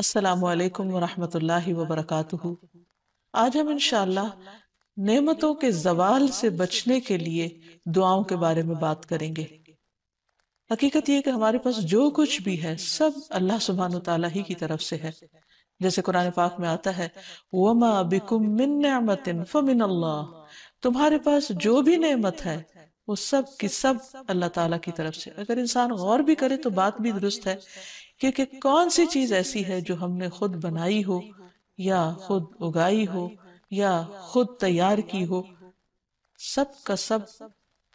असलकम वालेकुम वरक आज हम इनशा नेमतों के जवाल से बचने के लिए दुआओं के बारे में बात करेंगे हकीकत यह कि हमारे पास जो कुछ भी है सब अल्लाह सुबहान तला ही की तरफ से है जैसे कुरान पाक में आता है वमा बिकुम मिन फमिन तुम्हारे पास जो भी नेमत है वो सब की सब अल्लाह ताला की तरफ से अगर इंसान गौर भी करे तो बात भी दुरुस्त है क्योंकि कौन सी चीज ऐसी है जो हमने खुद बनाई हो या खुद उगाई हो या खुद तैयार की हो सब का सब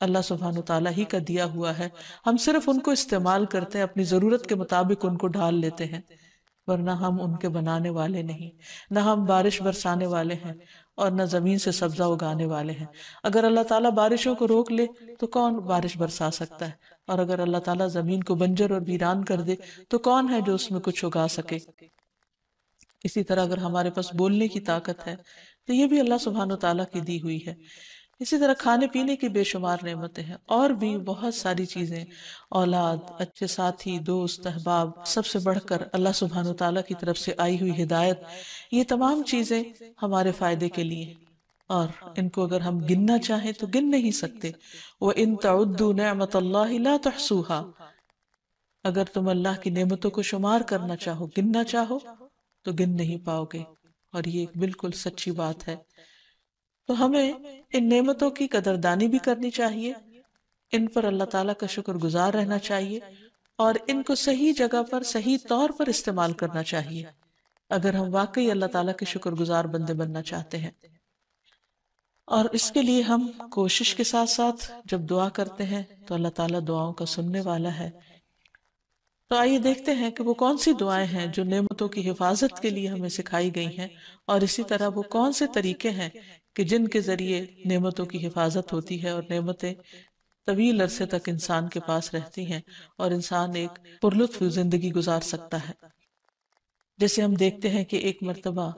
अल्लाह सुबहान तला ही का दिया हुआ है हम सिर्फ उनको इस्तेमाल करते हैं अपनी ज़रूरत के मुताबिक उनको ढाल लेते हैं वरना हम उनके बनाने वाले नहीं ना हम बारिश बरसाने वाले हैं और न ज़मीन से सब्ज़ा उगाने वाले हैं अगर अल्लाह ताला बारिशों को रोक ले तो कौन बारिश बरसा सकता है और अगर अल्लाह ताला ज़मीन को बंजर और वीरान कर दे तो कौन है जो उसमें कुछ उगा सके इसी तरह अगर हमारे पास बोलने की ताकत है तो ये भी अल्लाह सुबहान तला की दी हुई है इसी तरह खाने पीने की बेशुमार नेमतें हैं और भी बहुत सारी चीज़ें औलाद अच्छे साथी दोस्त अहबाब सबसे बढ़कर अल्लाह सुबहान तला की तरफ से आई हुई हिदायत ये तमाम चीज़ें हमारे फ़ायदे के लिए और इनको अगर हम गिनना चाहें तो गिन नहीं सकते वह इन तउद्दू नमत तहसूहा अगर तुम अल्लाह की नेमतों को शुमार करना चाहो गिनना चाहो तो गिन नहीं पाओगे और ये एक बिल्कुल सच्ची बात है तो हमें इन नेमतों की कदरदानी भी करनी चाहिए इन पर अल्लाह ताला का शुक्रगुजार रहना चाहिए और इनको सही जगह पर सही तौर पर इस्तेमाल करना चाहिए अगर हम वाकई अल्लाह ताला के शुक्रगुजार बंदे बनना चाहते हैं और इसके लिए हम कोशिश के साथ साथ जब दुआ करते हैं तो अल्लाह ताला दुआओं का सुनने वाला है तो आइए देखते हैं कि वो कौन सी दुआएं हैं जो नेमतों की हिफाजत के लिए हमें सिखाई गई हैं और इसी तरह वो कौन से तरीके हैं कि जिनके ज़रिए नेमतों की हिफाजत होती है और नेमतें तवील अरसे तक इंसान के पास रहती हैं और इंसान एक पुरलुत्फ जिंदगी गुजार सकता है जैसे हम देखते हैं कि एक मरतबा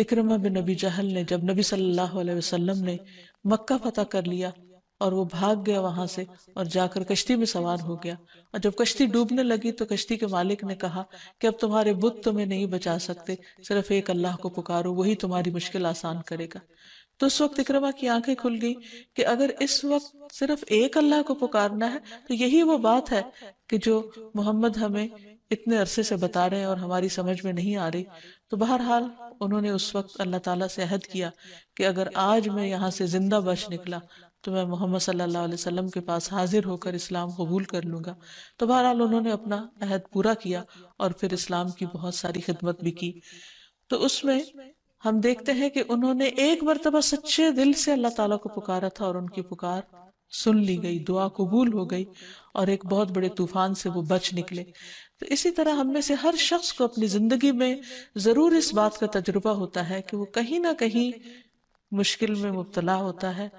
इक्रमा बिन नबी जहल ने जब नबी सल्लल्लाहु अलैहि वसल्लम ने मक्का फतह कर लिया और वो भाग गया वहां से और जाकर कश्ती में सवार हो गया और जब कश्ती डूबने लगी तो कश्ती के मालिक ने कहा कि अब तुम्हारे बुद्ध तुम्हें नहीं बचा सकते सिर्फ एक अल्लाह को पुकारो वही तुम्हारी मुश्किल आसान करेगा तो उस वक्त इकरमा की आंखें खुल गई कि अगर इस वक्त सिर्फ एक अल्लाह को पुकारना है तो यही वो बात है कि जो मोहम्मद हमें इतने अरसे से बता रहे हैं और हमारी समझ में नहीं आ रही तो बहरहाल उन्होंने उस वक्त अल्लाह ताला से अहद किया कि अगर आज मैं यहाँ से जिंदा बश निकला तो मैं मोहम्मद सल्लल्लाहु अलैहि वसल्लम के पास हाजिर होकर इस्लाम कबूल कर लूँगा तो बहरहाल उन्होंने अपना अहद पूरा किया और फिर इस्लाम की बहुत सारी खिदमत भी की तो उसमें हम देखते हैं कि उन्होंने एक मरतबा सच्चे दिल से अल्लाह ताला को पुकारा था और उनकी पुकार सुन ली गई दुआ कबूल हो गई और एक बहुत बड़े तूफान से वो बच निकले तो इसी तरह हम में से हर शख्स को अपनी जिंदगी में जरूर इस बात का तजुर्बा होता है कि वो कहीं ना कहीं मुश्किल में मुबतला होता है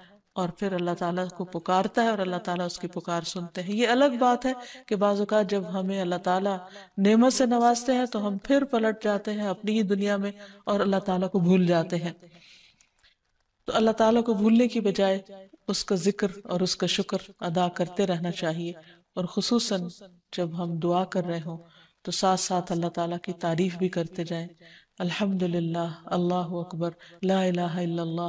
और फिर अल्लाह ताला को पुकारता है और अल्लाह ताला उसकी पुकार सुनते हैं ये अलग बात है कि बाजुका जब हमें अल्लाह ताला नेमत से नवाजते हैं तो हम फिर पलट जाते हैं अपनी ही दुनिया में और अल्लाह ताला को भूल जाते हैं तो अल्लाह ताला को भूलने की बजाय उसका जिक्र और उसका शुक्र अदा करते रहना चाहिए और खसूस जब हम दुआ कर रहे हों तो साथ साथ अल्लाह ताला की तारीफ भी करते जाए अल्हम्दुलिल्लाह अल्लाह अकबर ला इलाहा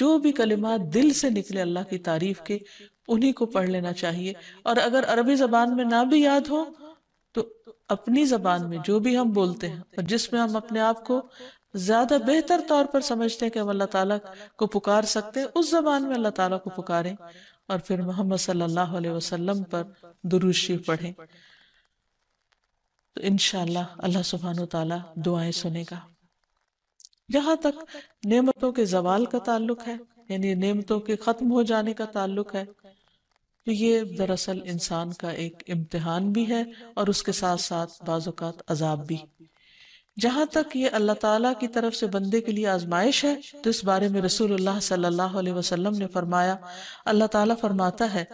जो भी कलिमा दिल से निकले अल्लाह की तारीफ के उन्हीं को पढ़ लेना चाहिए और अगर अरबी ज़बान में ना भी याद हो तो अपनी ज़बान में जो भी हम बोलते हैं और जिसमें हम अपने आप को ज़्यादा बेहतर तौर पर समझते हैं कि हम अल्लाह ताला को पुकार सकते हैं उस ज़बान में अल्लाह ताला को पुकारें और फिर मोहम्मद सल्लल्लाहु अलैहि वसल्लम पर दुरुशी पढ़ें तो इन अल्लाह सुबहान तला दुआएं सुनेगा जहाँ तक नेमतों के जवाल का ताल्लुक है यानी नेमतों के ख़त्म हो जाने का ताल्लुक है तो ये दरअसल इंसान का एक इम्तिहान भी है और उसके साथ साथ बाज़ात अजाब भी जहाँ तक ये अल्लाह ताला की तरफ से बंदे के लिए आजमाइश है तो इस बारे में रसूलुल्लाह सल्लल्लाहु अलैहि वसल्लम ने फरमाया अल्लाह ताला फरमाता है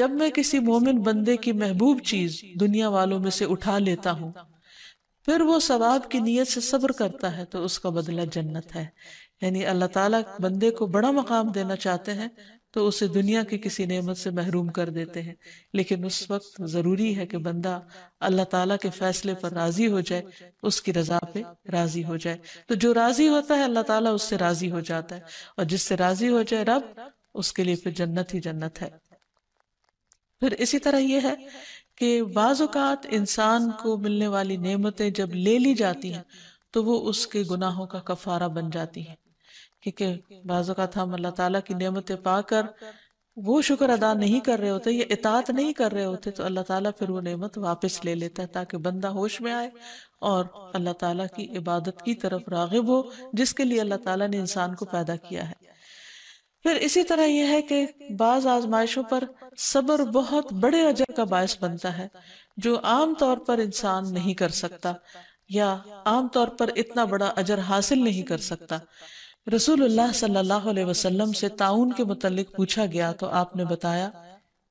जब मैं किसी मोमिन बंदे की महबूब चीज दुनिया वालों में से उठा लेता हूँ फिर वो सवाब की नीयत से सब्र करता है तो उसका बदला जन्नत है यानी अल्लाह ताला बंदे को बड़ा मकाम देना चाहते हैं तो उसे दुनिया की किसी नेमत से महरूम कर देते हैं लेकिन उस वक्त ज़रूरी है कि बंदा अल्लाह ताला के फैसले पर राज़ी हो जाए उसकी रज़ा पे राज़ी हो जाए तो जो राज़ी होता है अल्लाह ताला उससे राज़ी हो जाता है और जिससे राज़ी हो जाए रब उसके लिए फिर जन्नत ही जन्नत है फिर इसी तरह यह है कि बाज़ात इंसान को मिलने वाली नेमतें जब ले ली जाती हैं तो वो उसके गुनाहों का कफारा बन जाती हैं क्योंकि बाज़ात हम अल्लाह ताला की नेमतें पाकर वो शुक्र अदा नहीं कर रहे होते ये इतात नहीं कर रहे होते तो अल्लाह ताला फिर वो नेमत वापस ले लेता है ताकि बंदा होश में आए और अल्लाह ताला की इबादत की तरफ रागिब हो जिसके लिए अल्लाह ताला ने इंसान को पैदा किया है फिर इसी तरह यह है कि बाज आजमाइशों पर सब्र बहुत बड़े अजर का बायस बनता है जो आम तौर पर इंसान नहीं कर सकता या आम तौर पर इतना बड़ा अजर हासिल नहीं कर सकता रसूलुल्लाह सल्लल्लाहु अलैहि वसल्लम से ताउन के मतलब पूछा गया तो आपने बताया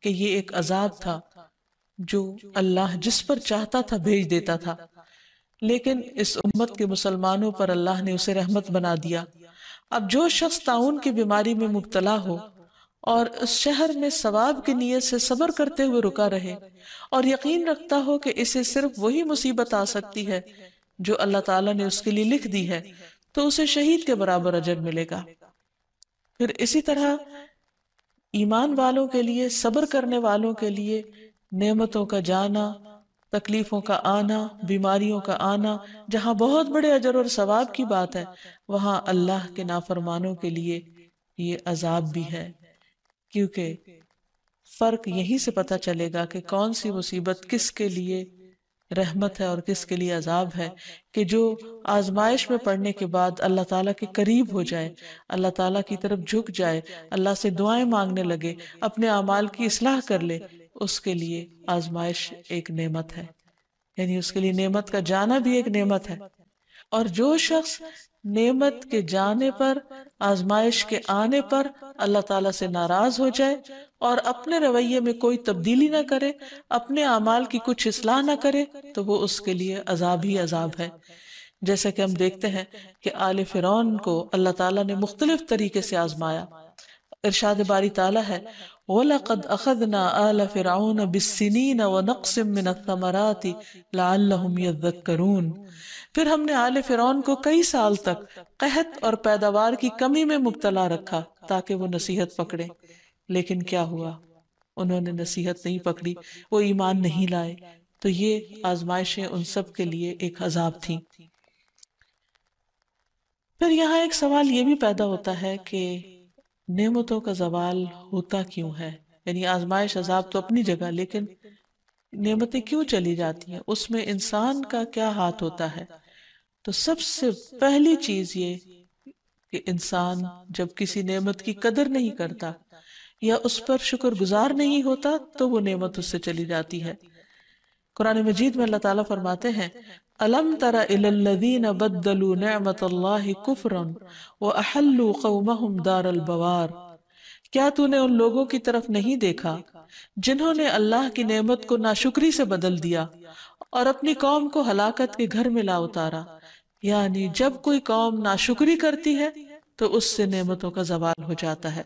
कि ये एक अजाब था जो अल्लाह जिस पर चाहता था भेज देता था लेकिन इस उम्मत के मुसलमानों पर अल्लाह ने उसे रहमत बना दिया अब जो शख्स ताउन की बीमारी में मुबतला हो और उस शहर में सवाब की नीयत से सब्र करते हुए रुका रहे और यकीन रखता हो कि इसे सिर्फ वही मुसीबत आ सकती है जो अल्लाह ताला ने उसके लिए लिख दी है तो उसे शहीद के बराबर अजर मिलेगा फिर इसी तरह ईमान वालों के लिए सब्र करने वालों के लिए नेमतों का जाना तकलीफ़ों का आना बीमारियों का आना जहाँ बहुत बड़े अजर और सवाब की बात है वहाँ अल्लाह के नाफरमानों के लिए ये अजाब भी है क्योंकि फ़र्क यहीं से पता चलेगा कि कौन सी मुसीबत किसके लिए रहमत है और किसके लिए अजाब है कि जो आजमाइश में पढ़ने के बाद अल्लाह ताला के करीब हो जाए अल्लाह ताला की तरफ झुक जाए अल्लाह से दुआएं मांगने लगे अपने अमाल की असलाह कर ले उसके लिए आजमाइश एक नेमत है यानी उसके लिए नेमत का जाना भी एक नेमत है और जो शख्स नेमत के जाने पर आजमाइश के आने पर अल्लाह ताला से नाराज हो जाए और अपने रवैये में कोई तब्दीली ना करे अपने अमाल की कुछ इसलाह ना करे तो वो उसके लिए अजाब ही अजाब है जैसा कि हम देखते हैं कि आले फिरौन को अल्लाह ताला ने मुख्तलिफ तरीके से आजमाया इरशाद बारी ताला है वलकद अखदना आल फ़िरौन बिस्सिनीन व नक्सम मिन थमराती लाम फिर हमने आले फ़िरौन को कई साल तक कहत और पैदावार की कमी में मुबतला रखा ताकि वो नसीहत पकड़े लेकिन क्या हुआ उन्होंने नसीहत नहीं पकड़ी वो ईमान नहीं लाए तो ये आजमाइशें उन सब के लिए एक अजाब थी फिर यहाँ एक सवाल ये भी पैदा होता है कि नेमतों का जवाल होता क्यों है यानी आजमाइश अजाब तो अपनी जगह लेकिन नेमतें क्यों चली जाती हैं उसमें इंसान का क्या हाथ होता है तो सबसे पहली चीज ये कि इंसान जब किसी नेमत की कदर नहीं करता या उस पर शुक्रगुजार नहीं होता तो वो नेमत उससे चली जाती है कुरान मजीद में अल्लाह ताला फरमाते हैं अलम तर इल्लदीन बदलू नमत कुफरन व अहल्लू कौमहम दारलबवार क्या तूने उन लोगों की तरफ नहीं देखा जिन्होंने अल्लाह की नेमत को नाशुक्री से बदल दिया और अपनी कौम को हलाकत के घर में ला उतारा यानी जब कोई कौम नाशुक्री करती है तो उससे नेमतों का जवाल हो जाता है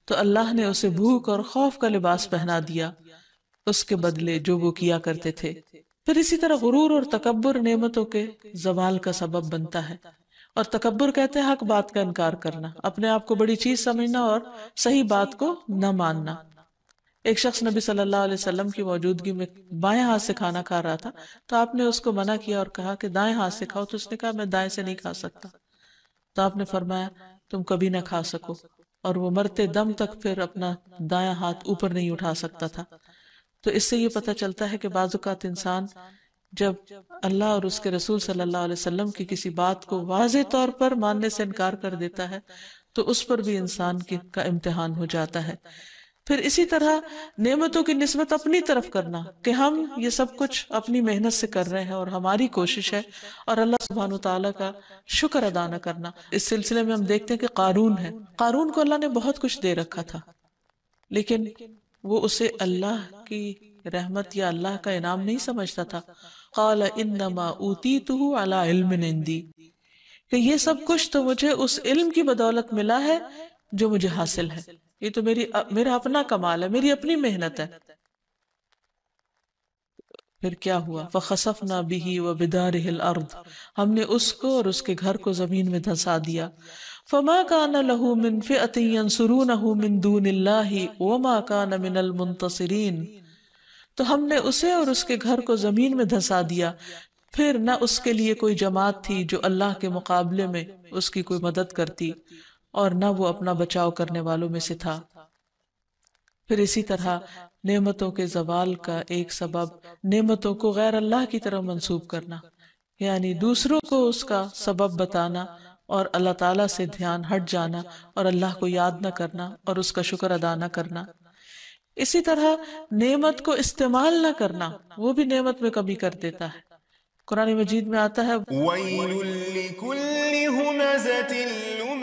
तो अल्लाह ने उसे भूख और खौफ का लिबास पहना दिया उसके बदले जो वो किया करते थे फिर इसी तरह गुरूर और तकबर नेमतों के जवाल का सबब बनता है और तकबर कहते हैं हक बात का इनकार करना अपने आप को बड़ी चीज समझना और सही बात को न मानना एक शख्स नबी सल्लल्लाहु अलैहि वसल्लम की मौजूदगी में बाएं हाथ से खाना खा रहा था तो आपने उसको मना किया और कहा कि दाएं हाथ से खाओ तो उसने कहा मैं दाएं से नहीं खा सकता तो आपने फरमाया तुम कभी ना खा सको और वो मरते दम तक फिर अपना दाया हाथ ऊपर नहीं उठा सकता था तो इससे ये पता चलता है कि बाज़ात इंसान जब अल्लाह और उसके रसूल सल्लल्लाहु अलैहि वसल्लम की किसी बात को वाज तौर पर मानने से इनकार कर देता है तो उस पर भी इंसान की का इम्तहान हो जाता है फिर इसी तरह नेमतों की नस्बत अपनी तरफ करना कि हम ये सब कुछ अपनी मेहनत से कर रहे हैं और हमारी कोशिश है और अल्लाह सुबहान तला का शुक्र अदा न करना इस सिलसिले में हम देखते हैं कि कानून है कानून को अल्लाह ने बहुत कुछ दे रखा था लेकिन वो उसे अल्लाह की रहमत या अल्लाह का इनाम नहीं समझता था काला इन ऊती तू अला कि ये सब कुछ तो मुझे उस इल्म की बदौलत मिला है जो मुझे हासिल है ये तो मेरी मेरा अपना कमाल है मेरी अपनी मेहनत है फिर क्या हुआ वह खसफ ना बिही व बिदार अर्द हमने उसको और उसके घर को जमीन में धंसा दिया फमा का न लहू मिन फ़ियतियसरू नहू मिन दून मा का न मिनल मुंतसरीन तो हमने उसे और उसके घर को जमीन में धंसा दिया फिर न उसके लिए कोई जमात थी जो अल्लाह के मुकाबले में उसकी कोई मदद करती और न वो अपना बचाव करने वालों में से था फिर इसी तरह नेमतों के जवाल का एक सबब नेमतों को गैर अल्लाह की तरह मंसूब करना यानी दूसरों को उसका सबब बताना और अल्लाह ताला से ध्यान हट जाना और अल्लाह को याद न करना और उसका शुक्र अदा न करना इसी तरह नेमत को इस्तेमाल न करना वो भी नेमत में कमी कर देता है कुरानी मजीद में आता है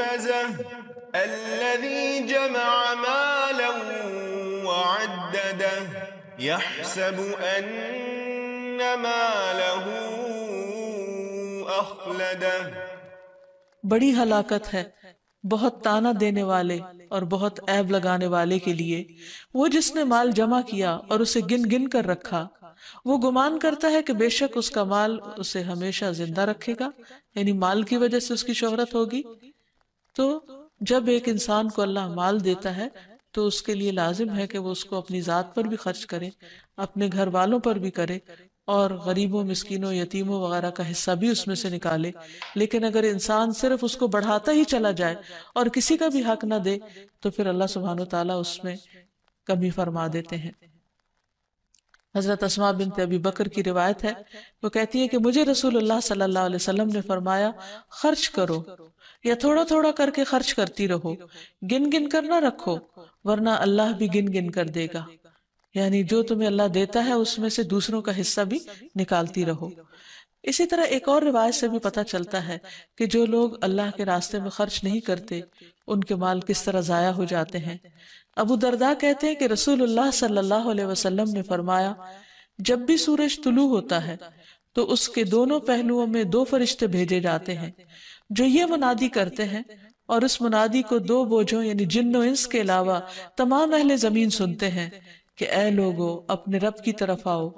مُنْهَزَةٍ الَّذِي جَمَعَ مَالًا وَعَدَّدَهُ يَحْسَبُ أَنَّ مَالَهُ أَخْلَدَهُ बड़ी हलाकत है बहुत ताना देने वाले और बहुत ऐब लगाने वाले के लिए वो जिसने माल जमा किया और उसे गिन गिन कर रखा वो गुमान करता है कि बेशक उसका माल उसे हमेशा जिंदा रखेगा यानी माल की वजह से उसकी शोहरत होगी तो जब एक इंसान को अल्लाह माल देता है तो उसके लिए लाजिम है कि वो उसको अपनी ज़ात पर भी खर्च करे अपने घर वालों पर भी करे और गरीबों मिसकीनों यतीमों वगैरह का हिस्सा भी उसमें से निकाले लेकिन अगर इंसान सिर्फ उसको बढ़ाता ही चला जाए और किसी का भी हक ना दे तो फिर अल्लाह सुबहान तला उसमें कमी फरमा देते हैं हज़रत असमा बिन तबी बकर की रिवायत है वो कहती है कि मुझे रसूल अल्लाह ने फरमाया खर्च करो या थोड़ा थोड़ा करके खर्च करती रहो गिन गिन कर ना रखो वरना अल्लाह भी गिन गिन कर देगा यानी जो तुम्हें अल्लाह देता है उसमें से दूसरों का हिस्सा भी निकालती रहो इसी तरह एक और रिवायत से भी पता चलता है कि जो लोग अल्लाह के रास्ते में खर्च नहीं करते उनके माल किस तरह ज़ाया हो जाते हैं अबू दरदा कहते हैं कि रसूलुल्लाह सल्लल्लाहु अलैहि वसल्लम ने फरमाया जब भी सूरज तुलू होता है तो उसके दोनों पहलुओं में दो फरिश्ते भेजे जाते हैं जो ये मुनादी करते हैं और उस मुनादी को दो बोझों यानी जिन्नो इंस के अलावा तमाम अहले जमीन सुनते हैं कि ए लोगो अपने रब की तरफ आओ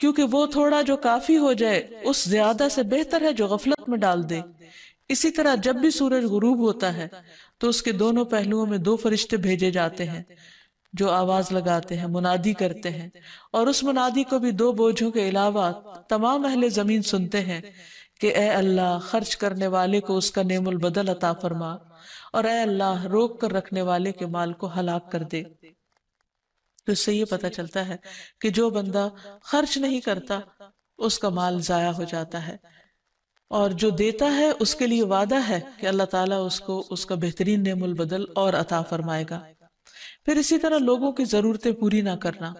क्योंकि वो थोड़ा जो काफी हो जाए उस ज्यादा से बेहतर है जो गफलत में डाल दे इसी तरह जब भी सूरज गुरूब होता है तो उसके दोनों पहलुओं में दो फरिश्ते भेजे जाते हैं जो आवाज लगाते हैं मुनादी करते हैं और उस मुनादी को भी दो बोझों के अलावा तमाम अहले जमीन सुनते हैं कि ए अल्लाह खर्च करने वाले को उसका नेमुल बदल अता फरमा और ए अल्लाह रोक कर रखने वाले के माल को हलाक कर दे तो इससे ये पता चलता है कि जो बंदा खर्च नहीं करता उसका माल ज़ाया हो जाता है और जो देता है उसके लिए वादा है कि अल्लाह ताला उसको उसका बेहतरीन नेमुल बदल और अता फरमाएगा फिर इसी तरह लोगों की ज़रूरतें पूरी ना करना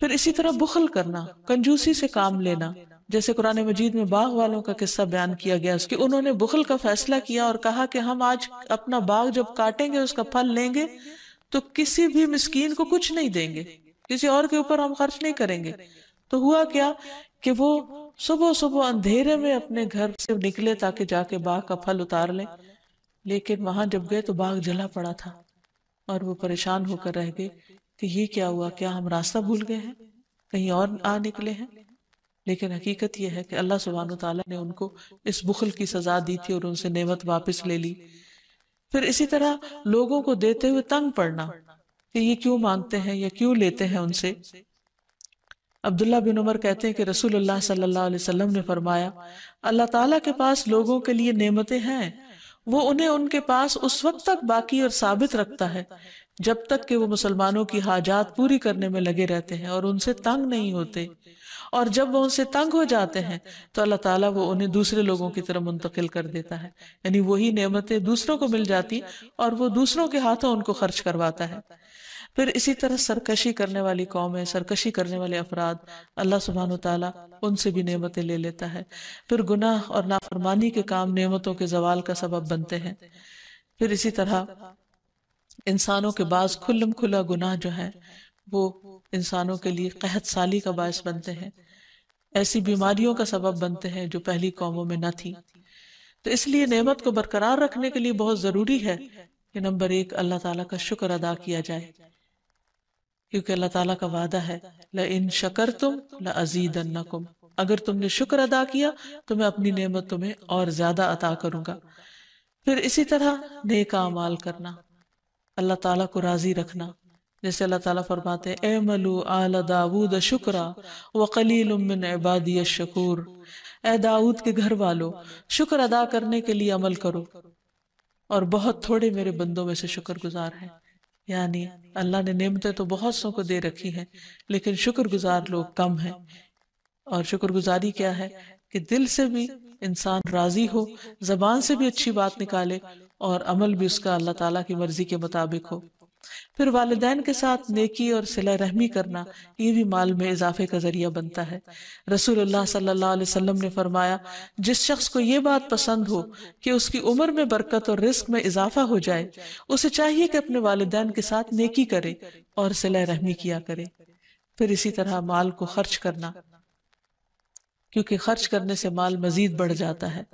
फिर इसी तरह बुखल करना कंजूसी से काम लेना जैसे कुरान मजीद में बाग वालों का किस्सा बयान किया गया कि उन्होंने बुखल का फैसला किया और कहा कि हम आज अपना बाग जब काटेंगे उसका फल लेंगे तो किसी भी मिस्कीन को कुछ नहीं देंगे किसी और के ऊपर हम खर्च नहीं करेंगे तो हुआ क्या कि वो सुबह सुबह अंधेरे में अपने घर से निकले ताकि जाके बाघ का फल उतार लें लेकिन वहां जब गए तो बाघ जला पड़ा था और वो परेशान होकर रह गए कि ये क्या हुआ क्या हम रास्ता भूल गए हैं कहीं और आ निकले हैं लेकिन हकीकत यह है कि अल्लाह सुबहान तला ने उनको इस बुखल की सज़ा दी थी और उनसे नेमत वापस ले ली फिर इसी तरह लोगों को देते हुए तंग पड़ना कि ये क्यों मांगते हैं या क्यों लेते हैं उनसे अब्दुल्ला बिन उमर कहते हैं कि रसूलुल्लाह सल्लल्लाहु अलैहि वसल्लम ने फरमाया अल्लाह ताला के पास लोगों के लिए नेमतें हैं वो उन्हें उनके पास उस वक्त तक बाकी और साबित रखता है जब तक कि वो मुसलमानों की हाजात पूरी करने में लगे रहते हैं और उनसे तंग नहीं होते और जब वो उनसे तंग हो जाते हैं तो अल्लाह ताला वो उन्हें दूसरे लोगों की तरफ मुंतकिल कर देता है यानी वही नेमतें दूसरों को मिल जाती और वो दूसरों के हाथों उनको खर्च करवाता है फिर इसी तरह सरकशी करने वाली कौमें सरकशी करने वाले अफराद अल्लाह सुबहान ताला उनसे भी नेमतें ले लेता है फिर गुनाह और नाफरमानी के काम नेमतों के जवाल का सबब बनते हैं फिर इसी तरह इंसानों के बाद खुल्लम खुला गुनाह जो है वो इंसानों के लिए कहत साली का बायस बनते हैं ऐसी बीमारियों का सबब बनते हैं जो पहली कौमों में न थी तो इसलिए नेमत को बरकरार रखने के लिए बहुत ज़रूरी है कि नंबर एक अल्लाह ताला का शुक्र अदा किया जाए क्योंकि अल्लाह ताला का वादा है ल इन शकर तुम ल अजीद अगर तुमने शुक्र अदा किया तो मैं अपनी नेमत तुम्हें और ज्यादा अता करूंगा फिर इसी तरह नेक करना अल्लाह ताला को राज़ी रखना जैसे अल्लाह ताला फरमाते ए मलू आला दाऊद शुक्रा व कलील उमिन इबादिय शकूर ए दाऊद के घर वालों शुक्र अदा करने के लिए अमल करो और बहुत थोड़े मेरे बंदों में से शुक्रगुजार हैं यानी अल्लाह ने नेमतें तो बहुत सौ को दे रखी हैं लेकिन शुक्रगुजार लोग कम हैं और शुक्रगुजारी क्या है कि दिल से भी इंसान राजी हो जबान से भी अच्छी बात निकाले और अमल भी उसका अल्लाह ताला की मर्जी के मुताबिक हो फिर वाले के साथ नेकी और सिला रहमी करना ये भी माल में इजाफे का जरिया बनता है रसूलुल्लाह सल्लल्लाहु अलैहि वसल्लम ने फरमाया जिस शख्स को ये बात पसंद हो कि उसकी उम्र में बरकत और रिस्क में इजाफा हो जाए उसे चाहिए कि अपने वाले के साथ नेकी करे और सिला रहमी किया करे फिर इसी तरह माल को खर्च करना क्योंकि खर्च करने से माल मजीद बढ़ जाता है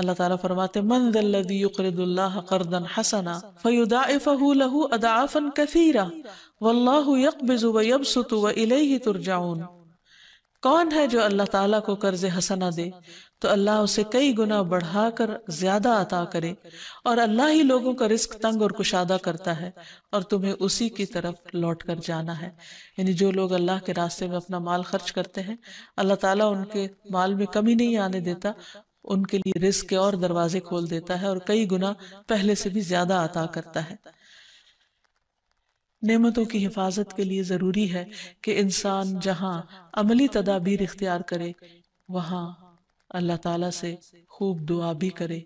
अल्लाह ताला फरमाते मन दल्लदी मंजल्लादन हसना फ़युदाफ़हू अदाफ़न कसीरा वल्लाबुरजाउन कौन है जो अल्लाह ताला को कर्ज हसना दे तो अल्लाह उसे कई गुना बढ़ाकर ज्यादा अता करे और अल्लाह ही लोगों का रिस्क तंग और कुशादा करता है और तुम्हें उसी की तरफ लौट कर जाना है यानी जो लोग अल्लाह के रास्ते में अपना माल खर्च करते हैं अल्लाह ताला उनके माल में कमी नहीं आने देता उनके लिए रिस्क के और दरवाजे खोल देता है और कई गुना पहले से भी ज्यादा अता करता है नेमतों की हिफाजत के लिए ज़रूरी है कि इंसान जहां अमली तदाबीर इख्तियार करे वहां अल्लाह ताला से खूब दुआ भी करे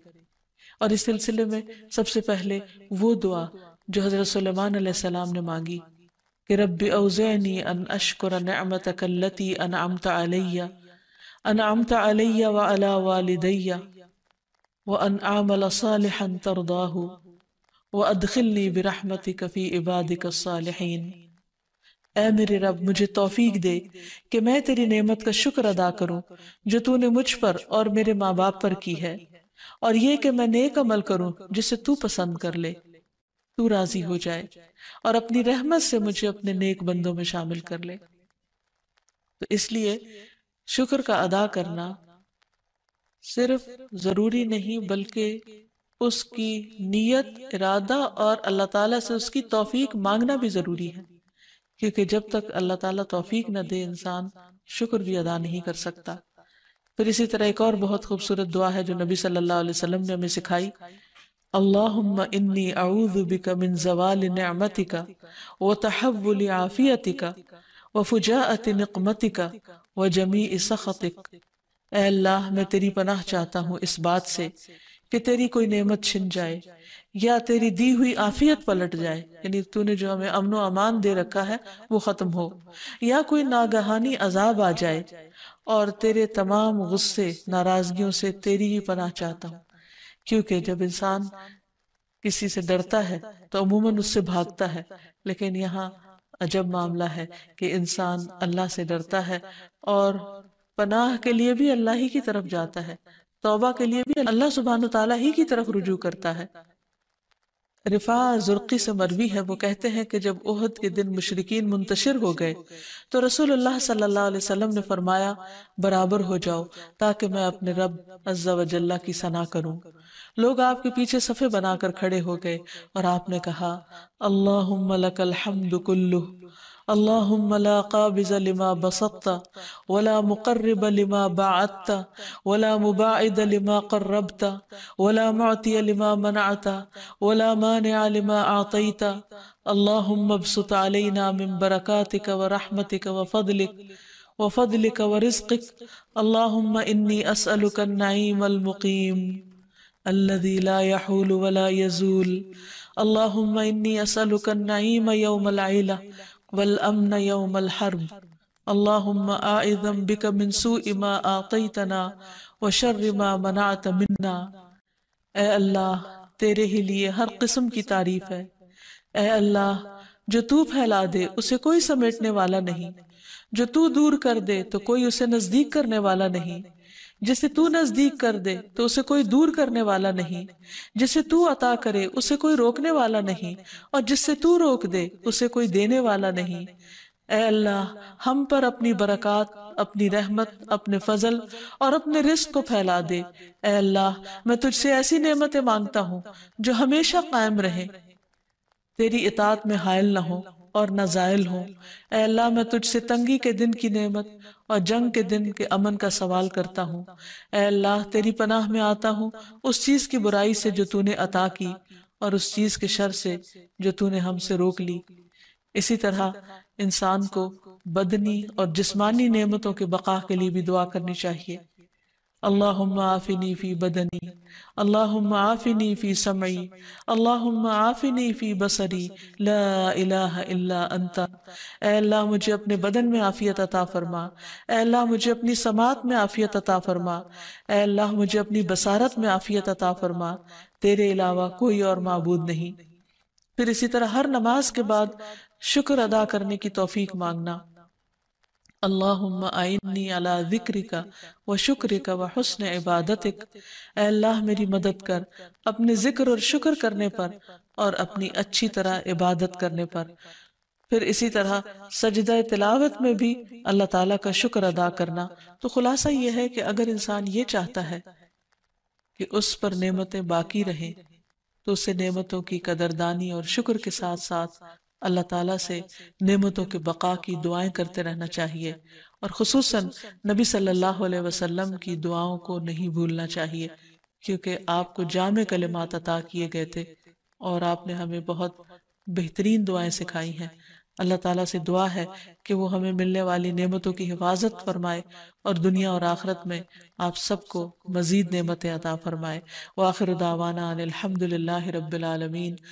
और इस सिलसिले में सबसे पहले वो दुआ जो हज़रत सलेमान सलाम ने मांगी कि रब अवज़ैनी अन अशकुर नमत अकलती अन अलैया अनामत अलैया व अला वालदैया व अन आमल सालहन तरदाह व अदखिलनी बरहमत कफ़ी इबादिक सालहीन ए मेरे रब मुझे तोफ़ी दे कि मैं तेरी नेमत का शुक्र अदा करूं जो तूने मुझ पर और मेरे माँ बाप पर की है और ये कि मैं नेक अमल करूं जिसे तू पसंद कर ले तू राजी हो जाए और अपनी रहमत से मुझे अपने नेक बंदों में शामिल कर ले तो इसलिए शुक्र का अदा करना सिर्फ ज़रूरी नहीं बल्कि उसकी नीयत इरादा और अल्लाह ताला से उसकी तौफीक मांगना भी ज़रूरी है क्योंकि जब तक अल्लाह ताला तौफीक न दे इंसान शुक्र भी अदा नहीं कर सकता फिर इसी तरह एक और बहुत खूबसूरत दुआ है जो नबी सल्लल्लाहु अलैहि वसल्लम ने हमें सिखाई अल्लाहुम्मा इन्नी अऊज़ु बिका मिन ज़वाल निअमतिका व तहव्वुल पनाह चाहता हूँ इस बात से कि तेरी कोई नेमत छिन जाए या तेरी दी हुई आफियत पलट जाए यानी तूने जो हमें अमन अमान दे रखा है वो ख़त्म हो या कोई नागहानी अजाब आ जाए और तेरे तमाम गुस्से नाराज़गियों से तेरी ही पनाह चाहता हूँ क्योंकि जब इंसान किसी से डरता है तो अमूमन उससे भागता है लेकिन यहाँ अजब मामला है कि इंसान अल्लाह से डरता है और पनाह के लिए भी अल्लाह ही की तरफ जाता है तौबा के लिए भी अल्लाह सुबहान तला ही की तरफ रुजू करता है रिफा जुर्की से मरवी है वो कहते हैं कि जब उहद के दिन मुशरकिन मुंतशिर हो गए तो रसूल सल्लाम ने फरमाया बराबर हो जाओ ताकि मैं अपने रब अज्जा वजल्ला की सना करूँ लोग आपके पीछे सफ़े बनाकर खड़े हो गए और आपने कहा अल्लाह मलकुल्लु اللهم لا قابز لما بسطت ولا مقرب لما بعدت ولا مباعد لما قربت ولا معطي لما منعت ولا مانع لما أعطيت اللهم ابسط علينا من بركاتك ورحمتك وفضلك وفضلك ورزقك اللهم إني أسألك النعيم المقيم الذي لا يحول ولا يزول اللهم إني أسألك النعيم يوم العيلة वल अमन यौमल हर्ब अल्लाहुम्मा आइज़म बिक मिन सूइ मा आतैतना व शर्र मा मनाअत मिन्ना ए अल्लाह तेरे ही लिए हर किस्म की तारीफ है ए अल्लाह जो तू फैला दे उसे कोई समेटने वाला नहीं जो तू दूर कर दे तो कोई उसे नजदीक करने वाला नहीं जिसे तू नजदीक कर दे तो उसे कोई दूर करने वाला नहीं जिसे तू अता करे उसे कोई रोकने वाला नहीं और जिससे तू रोक दे उसे कोई देने वाला नहीं अल्लाह हम पर अपनी बरकत अपनी रहमत अपने फजल और अपने रिस्क को फैला दे अल्लाह मैं तुझसे ऐसी नेमतें मांगता हूँ जो हमेशा कायम रहे तेरी इतात में हायल ना हो और न जायल हों अल्लाह मैं तुझसे तंगी के दिन की नेमत और जंग के दिन के अमन का सवाल करता हूँ अल्लाह तेरी पनाह में आता हूँ उस चीज़ की बुराई से जो तूने अता की और उस चीज़ के शर से जो तूने हमसे रोक ली इसी तरह इंसान को बदनी और जिस्मानी नेमतों के बका के लिए भी दुआ करनी चाहिए अल्लाम आफ़िनी फ़ी बदनी अल्लाम आफ़िनी फ़ी समई अल्लाम आफ़िनी फ़ी बसरी ला इला अंता अल्लाह मुझे अपने बदन में आफ़ियत अता फ़रमा अल्लाह मुझे अपनी समात में आफ़ियत अता फ़रमा अल्लाह मुझे अपनी बसारत में आफ़ियत अता फ़रमा तेरे अलावा कोई और मबूद नहीं फिर इसी तरह हर नमाज के बाद शुक्र अदा करने की तोफ़ी मांगना अल्लाम आइनी अला ज़िक्र का व शुक्र का व हसन इबादत अल्लाह मेरी मदद कर अपने ज़िक्र और शुक्र करने पर और अपनी अच्छी तरह इबादत करने पर फिर इसी तरह सजदा तिलावत में भी अल्लाह ताला का शुक्र अदा करना तो खुलासा यह है कि अगर इंसान ये चाहता है कि उस पर नेमतें बाकी रहें तो उसे नेमतों की कदरदानी और शुक्र के साथ साथ अल्लाह ताला से नेमतों के बका की दुआएं करते रहना चाहिए और खसूस नबी सल्लल्लाहु अलैहि वसल्लम की दुआओं को नहीं भूलना चाहिए क्योंकि आपको जाम कलमात अता किए गए थे और आपने हमें बहुत बेहतरीन दुआएं सिखाई हैं अल्लाह ताला से दुआ है कि वो हमें मिलने वाली नेमतों की हिफाजत फरमाए और दुनिया और आखरत में आप सबको मज़ीद नेमतें अता फरमाए वाखिर दावाना अनिलहमदिल्ला रबालमीन